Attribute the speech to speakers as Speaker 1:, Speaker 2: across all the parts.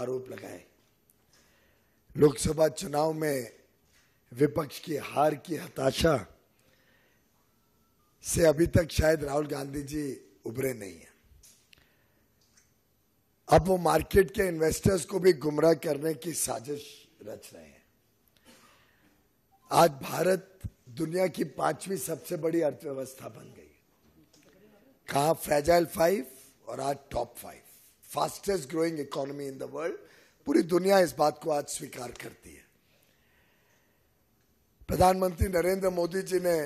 Speaker 1: आरोप लगाए लोकसभा चुनाव में विपक्ष की हार की हताशा से अभी तक शायद राहुल गांधी जी उभरे नहीं हैं अब वो मार्केट के इन्वेस्टर्स को भी गुमराह करने की साजिश रच रहे हैं आज भारत दुनिया की पांचवी सबसे बड़ी अर्थव्यवस्था बन गई कहा फ्रेजाइल फाइव और आज top five fastest growing economy in the world पूरी दुनिया इस बात को आज स्वीकार करती है प्रधानमंत्री नरेंद्र मोदी जी ने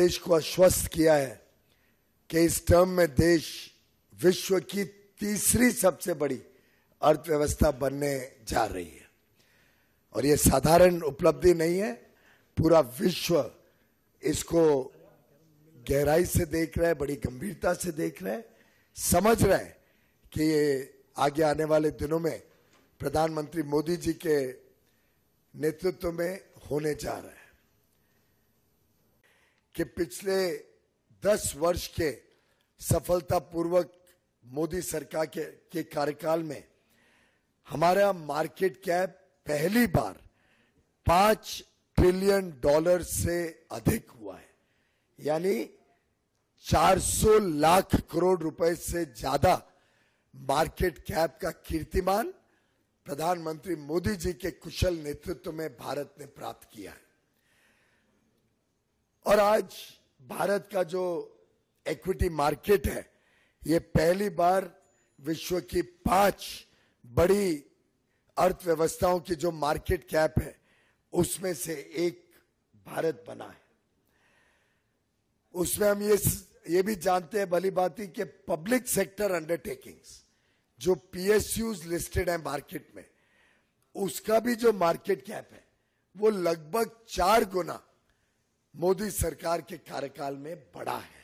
Speaker 1: देश को आश्वस्त किया है कि इस टर्म में देश विश्व की तीसरी सबसे बड़ी अर्थव्यवस्था बनने जा रही है और यह साधारण उपलब्धि नहीं है पूरा विश्व इसको गहराई से देख रहा है बड़ी गंभीरता से देख रहा है समझ रहा है कि ये आगे आने वाले दिनों में प्रधानमंत्री मोदी जी के नेतृत्व में होने जा रहा है कि पिछले दस वर्ष के सफलतापूर्वक मोदी सरकार के, के कार्यकाल में हमारा मार्केट कैप पहली बार पांच ट्रिलियन डॉलर से अधिक हुआ है यानी 400 लाख करोड़ रुपए से ज्यादा मार्केट कैप का कीर्तिमान प्रधानमंत्री मोदी जी के कुशल नेतृत्व में भारत ने प्राप्त किया है और आज भारत का जो इक्विटी मार्केट है ये पहली बार विश्व की पांच बड़ी अर्थव्यवस्थाओं की जो मार्केट कैप है उसमें से एक भारत बना है उसमें हम ये ये भी जानते हैं भली बात के पब्लिक सेक्टर अंडरटेकिंग्स जो पीएसयूज लिस्टेड है मार्केट में उसका भी जो मार्केट कैप है वो लगभग चार गुना मोदी सरकार के कार्यकाल में बढ़ा है